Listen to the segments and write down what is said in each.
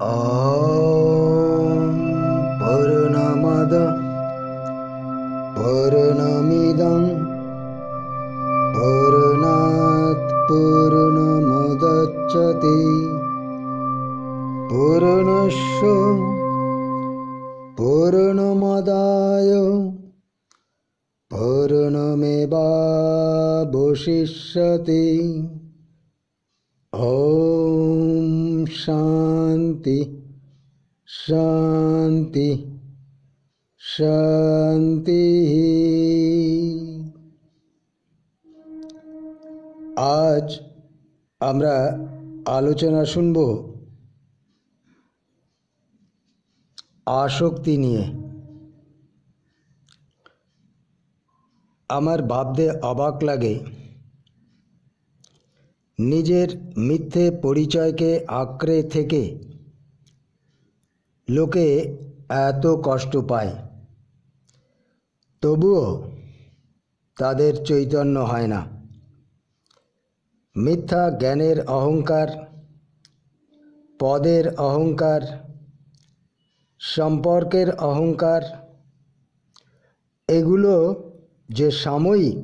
पर्णमद पर्णमिदं पर्णात् पूर्णमदच्छति पूर्णश पूर्णमादाय पूर्णमेवा শান্তি শান্তি আজ আমরা আলোচনা শুনব আসক্তি নিয়ে আমার ভাবতে অবাক লাগে নিজের মিথ্যে পরিচয়কে আঁকড়ে থেকে লোকে এত কষ্ট পায় তবুও তাদের চৈতন্য হয় না মিথ্যা জ্ঞানের অহংকার পদের অহংকার সম্পর্কের অহংকার এগুলো যে সাময়িক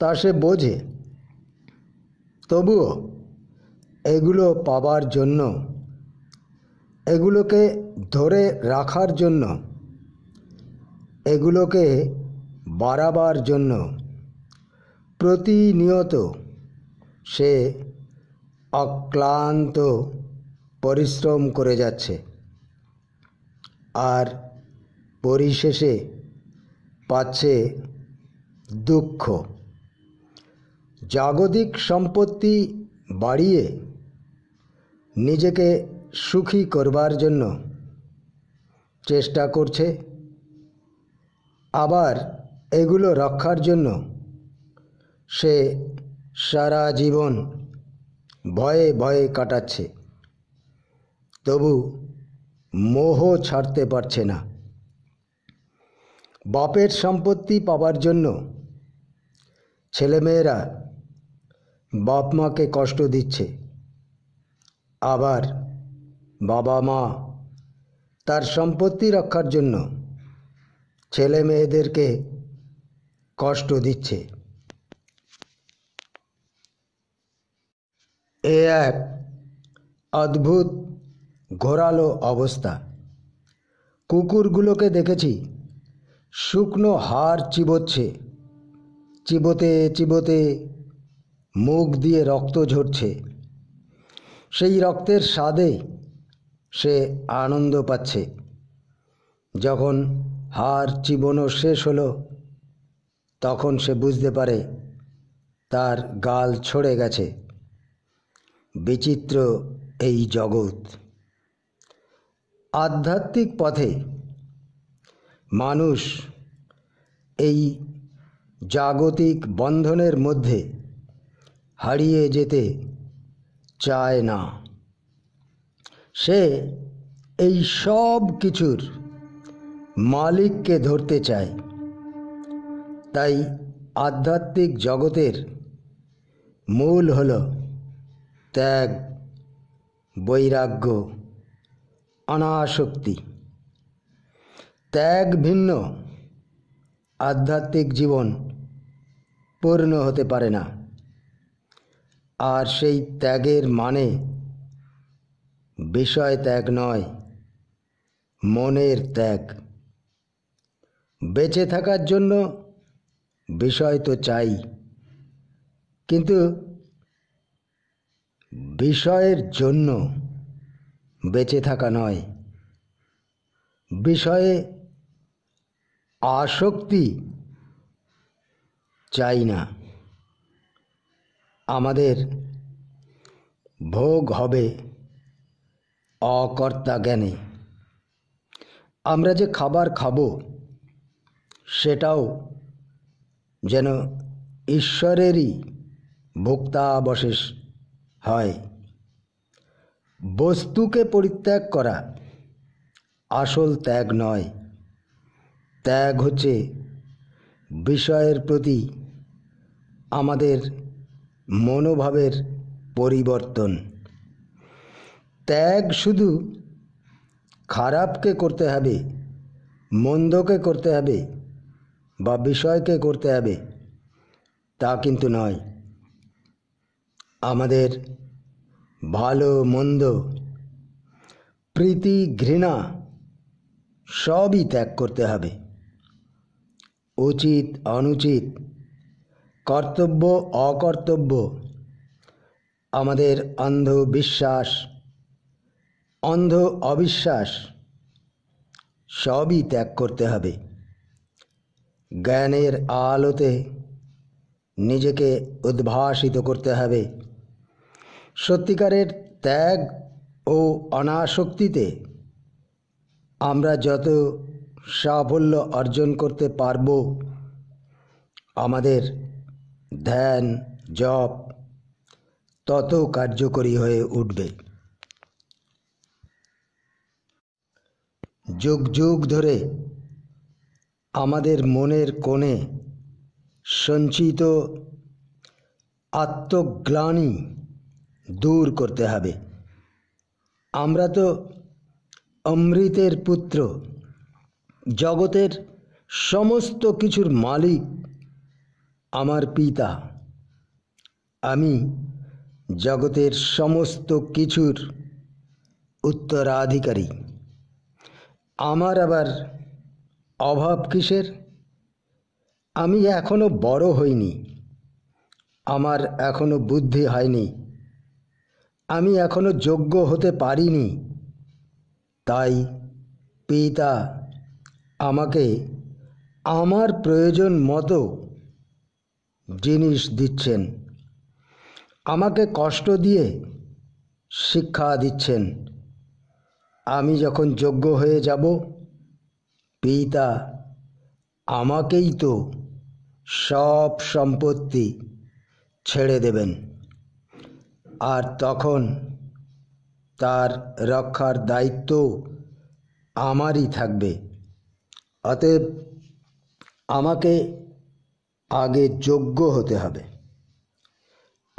তা সে বোঝে তবুও এগুলো পাবার জন্য এগুলোকে ধরে রাখার জন্য এগুলোকে বাড়াবার জন্য প্রতিনিয়ত সে অক্লান্ত পরিশ্রম করে যাচ্ছে আর পরিশেষে পাচ্ছে দুঃখ জাগতিক সম্পত্তি বাড়িয়ে নিজেকে সুখী করবার জন্য চেষ্টা করছে আবার এগুলো রক্ষার জন্য সে সারা জীবন ভয়ে ভয়ে কাটাচ্ছে তবু মোহ ছাড়তে পারছে না বাপের সম্পত্তি পাবার জন্য ছেলেমেয়েরা বাপ মাকে কষ্ট দিচ্ছে আবার বাবা মা তার সম্পত্তি রক্ষার জন্য ছেলে মেয়েদেরকে কষ্ট দিচ্ছে এ এক অদ্ভুত ঘোরালো অবস্থা কুকুরগুলোকে দেখেছি শুকনো হাড় চিবোচ্ছে চিবোতে চিবোতে মুখ দিয়ে রক্ত ঝরছে সেই রক্তের স্বাদে সে আনন্দ পাচ্ছে যখন হার জীবনও শেষ হল তখন সে বুঝতে পারে তার গাল ছড়ে গেছে বিচিত্র এই জগৎ আধ্যাত্মিক পথে মানুষ এই জাগতিক বন্ধনের মধ্যে হারিয়ে যেতে চায় না সে এই সব কিছুর মালিককে ধরতে চায় তাই আধ্যাত্মিক জগতের মূল হল ত্যাগ বৈরাগ্য অনাসক্তি ত্যাগ ভিন্ন আধ্যাত্মিক জীবন পূর্ণ হতে পারে না আর সেই ত্যাগের মানে বিষয় ত্যাগ নয় মনের ত্যাগ বেঁচে থাকার জন্য বিষয় তো চাই কিন্তু বিষয়ের জন্য বেঁচে থাকা নয় বিষয়ে আসক্তি চাই না আমাদের ভোগ হবে অকর্তা জ্ঞানী আমরা যে খাবার খাব সেটাও যেন ঈশ্বরেরই ভোক্তাবশেষ হয় বস্তুকে পরিত্যাগ করা আসল ত্যাগ নয় ত্যাগ হচ্ছে বিষয়ের প্রতি আমাদের মনোভাবের পরিবর্তন ত্যাগ শুধু খারাপকে করতে হবে মন্দকে করতে হবে বা বিষয়কে করতে হবে তা কিন্তু নয় আমাদের ভালো মন্দ প্রীতি ঘৃণা সবই ত্যাগ করতে হবে উচিত অনুচিত কর্তব্য অকর্তব্য আমাদের অন্ধবিশ্বাস অন্ধ অবিশ্বাস সবই ত্যাগ করতে হবে জ্ঞানের আলোতে নিজেকে উদ্ভাসিত করতে হবে সত্যিকারের ত্যাগ ও অনাসক্তিতে আমরা যত সাফল্য অর্জন করতে পারব আমাদের ধ্যান জপ তত কার্যকরী হয়ে উঠবে যুগ যুগ ধরে আমাদের মনের কোণে সঞ্চিত আত্মগ্লানি দূর করতে হবে আমরা তো অমৃতের পুত্র জগতের সমস্ত কিছুর মালিক আমার পিতা আমি জগতের সমস্ত কিছুর উত্তরাধিকারী আমার আবার অভাব কিসের আমি এখনো বড় হইনি আমার এখনো বুদ্ধি হয়নি আমি এখনও যোগ্য হতে পারিনি তাই পিতা আমাকে আমার প্রয়োজন মতো জিনিস দিচ্ছেন আমাকে কষ্ট দিয়ে শিক্ষা দিচ্ছেন আমি যখন যোগ্য হয়ে যাব পিতা আমাকেই তো সব সম্পত্তি ছেড়ে দেবেন আর তখন তার রক্ষার দায়িত্ব আমারই থাকবে অতএব আমাকে আগে যোগ্য হতে হবে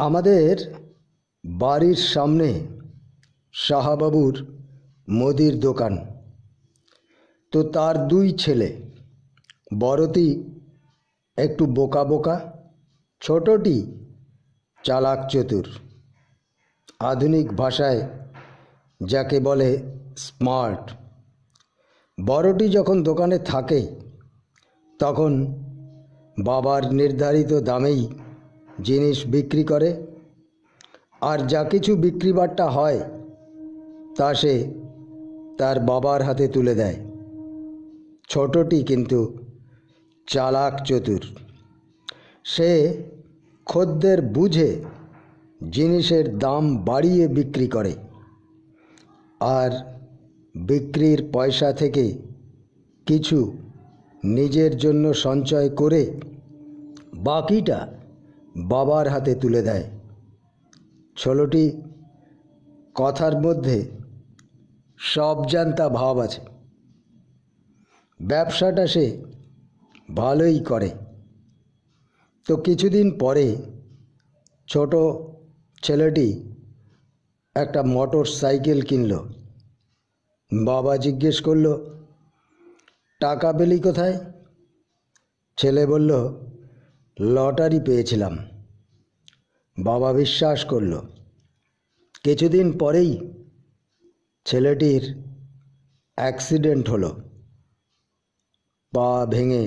আমাদের বাড়ির সামনে শাহবাবুর মুদির দোকান তো তার দুই ছেলে বড়টি একটু বোকা বোকা ছোটটি চালাক চতুর আধুনিক ভাষায় যাকে বলে স্মার্ট বড়টি যখন দোকানে থাকে তখন বাবার নির্ধারিত দামেই জিনিস বিক্রি করে আর যা কিছু বিক্রিবাট্টা হয় তা সে তার বাবার হাতে তুলে দেয় ছোটটি কিন্তু চালাক চতুর সে খদ্দের বুঝে জিনিসের দাম বাড়িয়ে বিক্রি করে আর বিক্রির পয়সা থেকে কিছু নিজের জন্য সঞ্চয় করে বাকিটা বাবার হাতে তুলে দেয় ছোলোটি কথার মধ্যে সব জানতা ভাব আছে ব্যবসাটা সে ভালোই করে তো কিছুদিন পরে ছোট ছেলেটি একটা মোটর সাইকেল কিনল বাবা জিজ্ঞেস করল টাকা পেলি কোথায় ছেলে বলল লটারি পেয়েছিলাম বাবা বিশ্বাস করল কিছুদিন পরেই ছেলেটির অ্যাক্সিডেন্ট হলো পা ভেঙে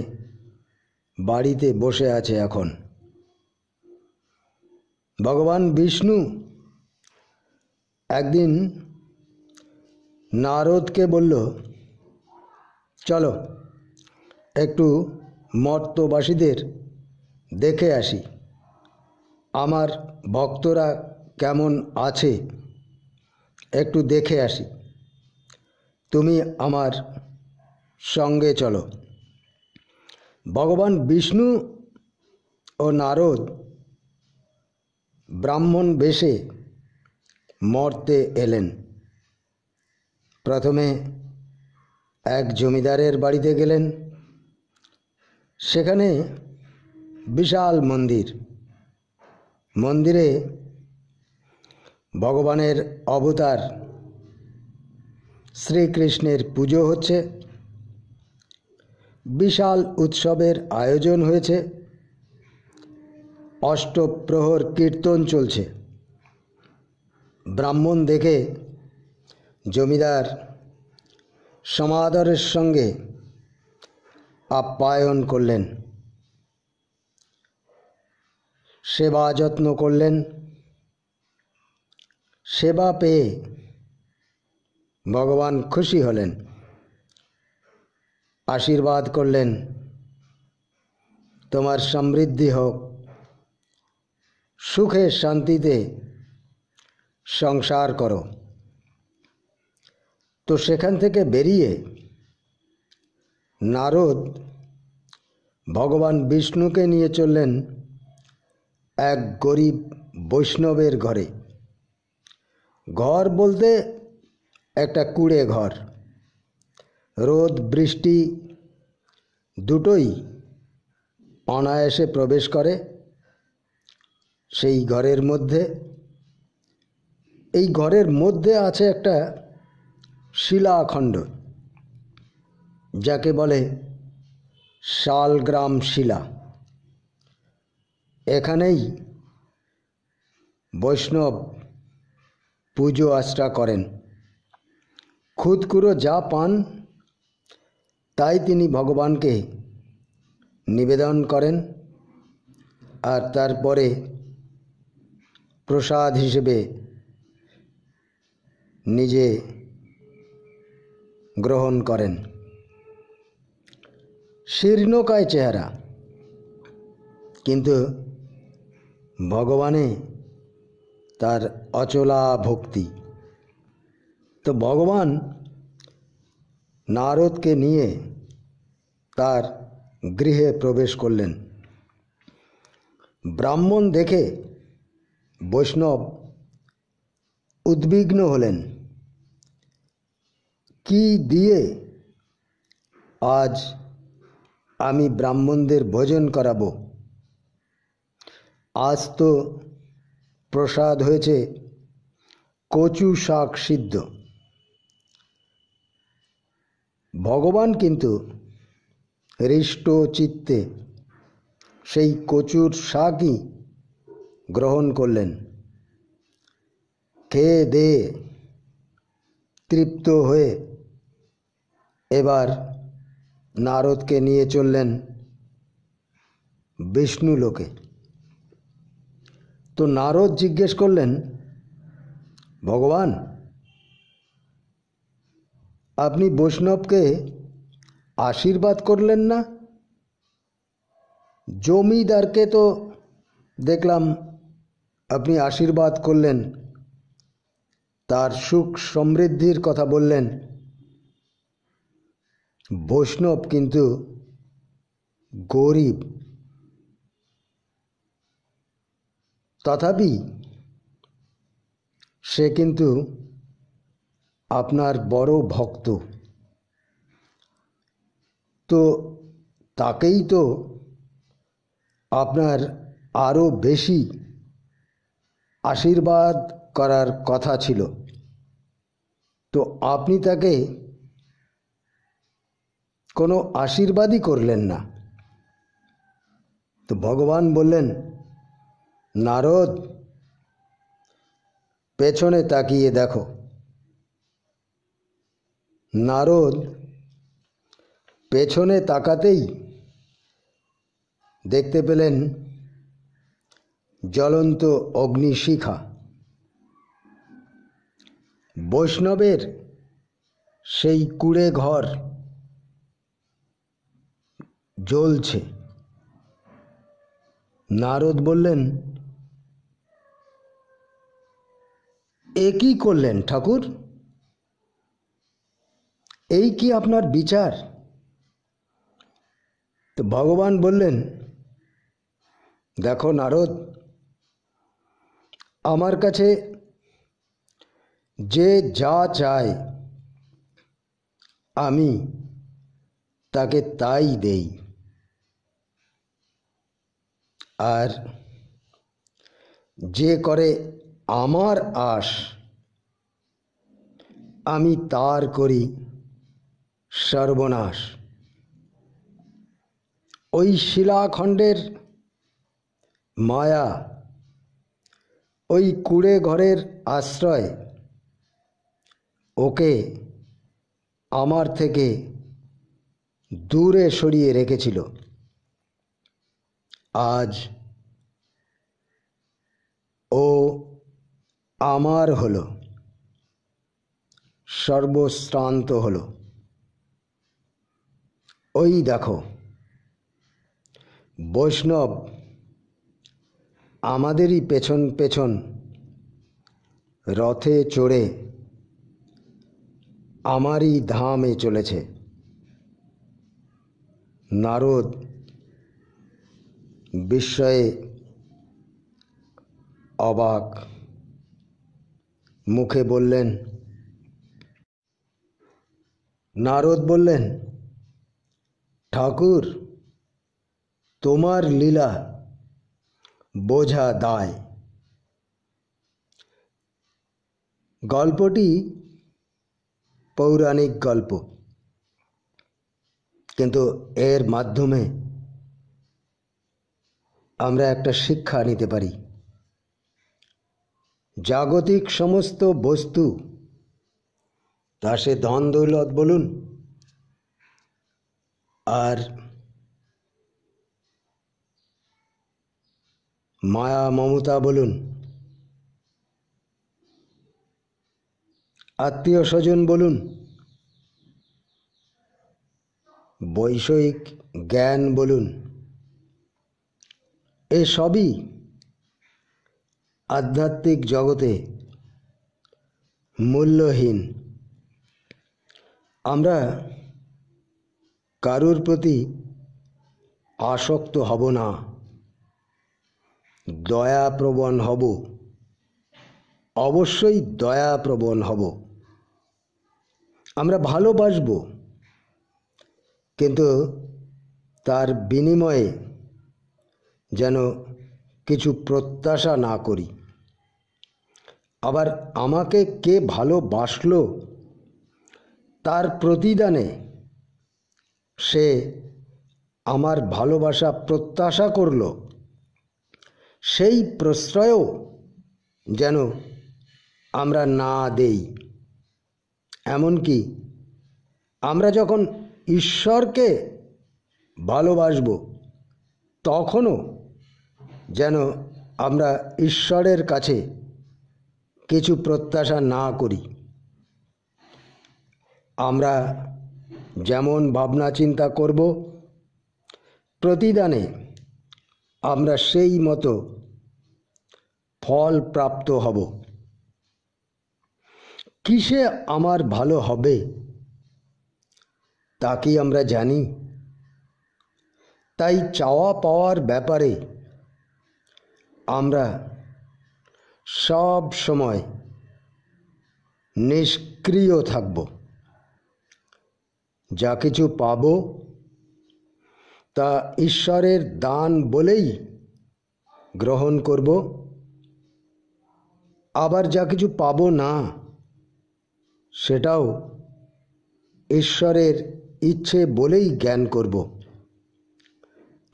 বাড়িতে বসে আছে এখন ভগবান বিষ্ণু একদিন নারদকে বলল চলো একটু মর্তবাসীদের দেখে আসি আমার ভক্তরা কেমন আছে একটু দেখে আসি তুমি আমার সঙ্গে চলো ভগবান বিষ্ণু ও নারদ ব্রাহ্মণ বেশে মর্তে এলেন প্রথমে এক জমিদারের বাড়িতে গেলেন সেখানে বিশাল মন্দির মন্দিরে ভগবানের অবতার শ্রীকৃষ্ণের পুজো হচ্ছে বিশাল উৎসবের আয়োজন হয়েছে অষ্টপ্রহর কীর্তন চলছে ব্রাহ্মণ দেখে জমিদার সমাদরের সঙ্গে আপ্যায়ন করলেন সেবা যত্ন করলেন সেবা পেয়ে ভগবান খুশি হলেন আশীর্বাদ করলেন তোমার সমৃদ্ধি হোক সুখে শান্তিতে সংসার করো তো সেখান থেকে বেরিয়ে নারদ ভগবান বিষ্ণুকে নিয়ে চললেন এক গরিব বৈষ্ণবের ঘরে ঘর বলতে একটা কুড়ে ঘর রোদ বৃষ্টি দুটোই অনায়াসে প্রবেশ করে সেই ঘরের মধ্যে এই ঘরের মধ্যে আছে একটা শিলাখণ্ড যাকে বলে শালগ্রাম শিলা এখানেই বৈষ্ণব পুজো আশ্রা করেন খুদকুরো যা পান তাই তিনি ভগবানকে নিবেদন করেন আর তারপরে প্রসাদ হিসেবে নিজে গ্রহণ করেন শীর্ণকায় চেহারা কিন্তু ভগবানে তার অচলা ভক্তি তো ভগবান নারদকে নিয়ে তার গৃহে প্রবেশ করলেন ব্রাহ্মণ দেখে বৈষ্ণব উদ্বিগ্ন হলেন কি দিয়ে আজ আমি ব্রাহ্মণদের ভোজন করাবো আজ তো প্রসাদ হয়েছে কচু শাক সিদ্ধ ভগবান কিন্তু হৃষ্ট চিত্তে সেই কচুর শাকই গ্রহণ করলেন খেয়ে দে তৃপ্ত হয়ে এবার নারদকে নিয়ে চললেন বিষ্ণু লোকে তো নারদ জিজ্ঞেস করলেন ভগবান আপনি বৈষ্ণবকে আশীর্বাদ করলেন না জমিদারকে তো দেখলাম আপনি আশীর্বাদ করলেন তার সুখ সমৃদ্ধির কথা বললেন বৈষ্ণব কিন্তু গরিব তথাপি সে কিন্তু আপনার বড় ভক্ত তো তাকেই তো আপনার আরও বেশি আশীর্বাদ করার কথা ছিল তো আপনি তাকে কোনো আশীর্বাদই করলেন না তো ভগবান বললেন নারদ পেছনে তাকিয়ে দেখো নারদ পেছনে তাকাতেই দেখতে পেলেন জ্বলন্ত অগ্নিশিখা বৈষ্ণবের সেই কুড়ে ঘর জ্বলছে নারদ বললেন এ কী করলেন ঠাকুর এই কি আপনার বিচার তো ভগবান বললেন দেখো নারদ আমার কাছে যে যা চায় আমি তাকে তাই দেই আর যে করে আমার আশ আমি তার করি সর্বনাশ ওই শিলাখণ্ডের মায়া ওই কুড়ে ঘরের আশ্রয় ওকে আমার থেকে দূরে সরিয়ে রেখেছিল আজ ও আমার হলো সর্বশ্রান্ত হলো ওই দেখো বৈষ্ণব আমাদেরই পেছন পেছন রথে চড়ে আমারই ধামে চলেছে নারদ বিস্ময়ে অবাক মুখে বললেন নারদ বললেন ঠাকুর তোমার লীলা বোঝা দায় গল্পটি পৌরাণিক গল্প কিন্তু এর মাধ্যমে আমরা একটা শিক্ষা নিতে পারি জাগতিক সমস্ত বস্তু তা সে ধন দৌলত বলুন আর মায়া মমতা বলুন আত্মীয় স্বজন বলুন বৈষয়িক জ্ঞান বলুন এসবই আধ্যাত্মিক জগতে মূল্যহীন আমরা কারুর প্রতি আসক্ত হব না দয়াপ্রবণ হব অবশ্যই দয়াপ্রবণ হব আমরা ভালোবাসব কিন্তু তার বিনিময়ে যেন কিছু প্রত্যাশা না করি আবার আমাকে কে ভালোবাসল তার প্রতিদানে সে আমার ভালোবাসা প্রত্যাশা করল সেই প্রশ্রয়ও যেন আমরা না দেই এমনকি আমরা যখন ঈশ্বরকে ভালোবাসব তখনও যেন আমরা ঈশ্বরের কাছে কিছু প্রত্যাশা না করি আমরা যেমন ভাবনা চিন্তা করব প্রতিদানে আমরা সেই মতো ফল প্রাপ্ত হব কিসে আমার ভালো হবে তা কি আমরা জানি তাই চাওয়া পাওয়ার ব্যাপারে আমরা সব সময় নিষ্ক্রিয় থাকব যা কিছু পাব তা ঈশ্বরের দান বলেই গ্রহণ করব আবার যা কিছু পাব না সেটাও ঈশ্বরের ইচ্ছে বলেই জ্ঞান করব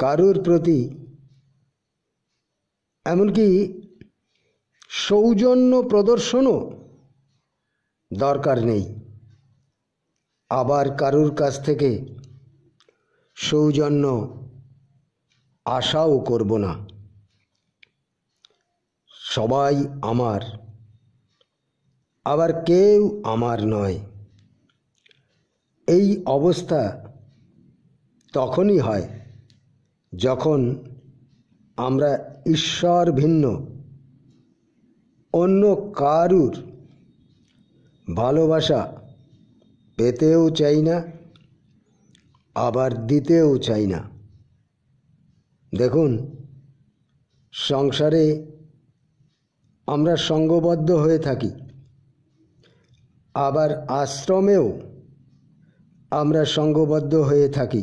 কারুর প্রতি এমনকি সৌজন্য প্রদর্শনও দরকার নেই আবার কারুর কাছ থেকে সৌজন্য আশাও করব না সবাই আমার আবার কেউ আমার নয় এই অবস্থা তখনই হয় যখন আমরা ঈশ্বর ভিন্ন অন্য কারুর ভালোবাসা পেতেও চাই না আবার দিতেও চাই না দেখুন সংসারে আমরা সঙ্গবদ্ধ হয়ে থাকি আবার আশ্রমেও আমরা সঙ্গবদ্ধ হয়ে থাকি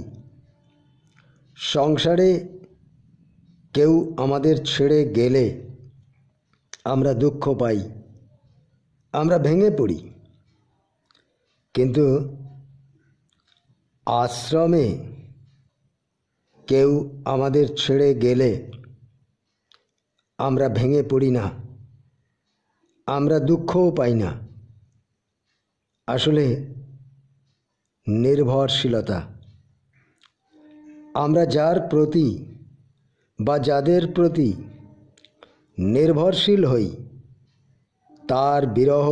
সংসারে কেউ আমাদের ছেড়ে গেলে আমরা দুঃখ পাই আমরা ভেঙে পড়ি কিন্তু আশ্রমে কেউ আমাদের ছেড়ে গেলে আমরা ভেঙে পড়ি না আমরা দুঃখও পাই না আসলে নির্ভরশীলতা আমরা যার প্রতি বা যাদের প্রতি নির্ভরশীল হই তার বিরহ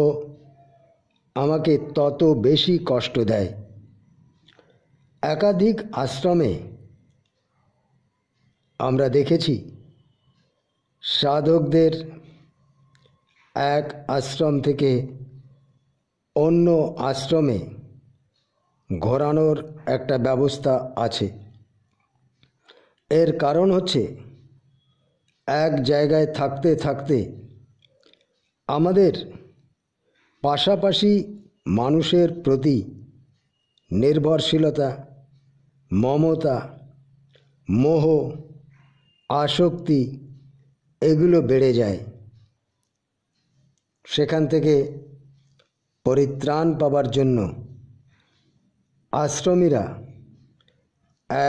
আমাকে তত বেশি কষ্ট দেয় একাধিক আশ্রমে আমরা দেখেছি সাধকদের এক আশ্রম থেকে অন্য আশ্রমে ঘোরানোর একটা ব্যবস্থা আছে এর কারণ হচ্ছে এক জায়গায় থাকতে থাকতে আমাদের পাশাপাশি মানুষের প্রতি নির্ভরশীলতা মমতা মোহ আসক্তি এগুলো বেড়ে যায় সেখান থেকে পরিত্রাণ পাবার জন্য আশ্রমীরা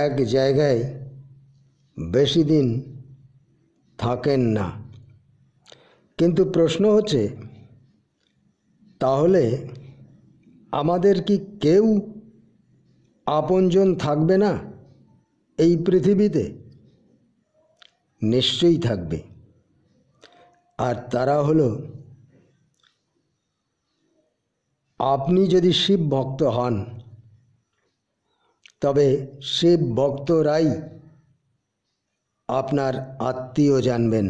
এক জায়গায় বেশি দিন থাকেন না কিন্তু প্রশ্ন হচ্ছে তাহলে আমাদের কি কেউ আপনজন থাকবে না এই পৃথিবীতে নিশ্চয়ই থাকবে আর তারা হলো আপনি যদি শিব ভক্ত হন তবে শিব ভক্তরাই আপনার আত্মীয় জানবেন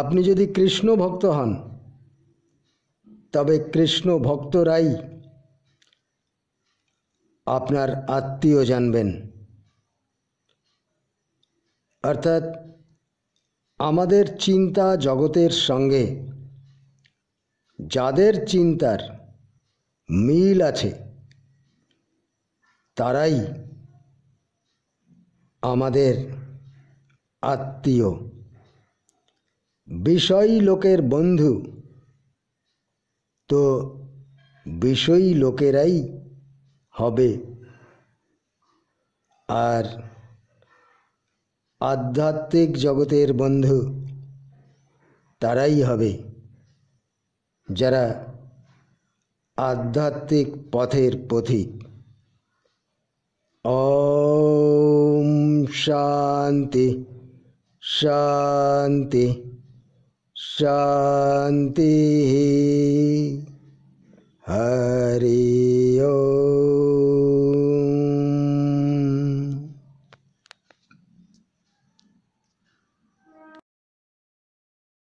আপনি যদি কৃষ্ণ ভক্ত হন তবে কৃষ্ণ ভক্তরাই আপনার আত্মীয় জানবেন অর্থাৎ আমাদের চিন্তা জগতের সঙ্গে যাদের চিন্তার মিল আছে তারাই আমাদের আত্মীয় বিষয়ী লোকের বন্ধু তো বিষয়ী লোকেরাই হবে আর আধ্যাত্মিক জগতের বন্ধু তারাই হবে যারা আধ্যাত্মিক পথের পথিক ও शांति शांति शांति हरि ओम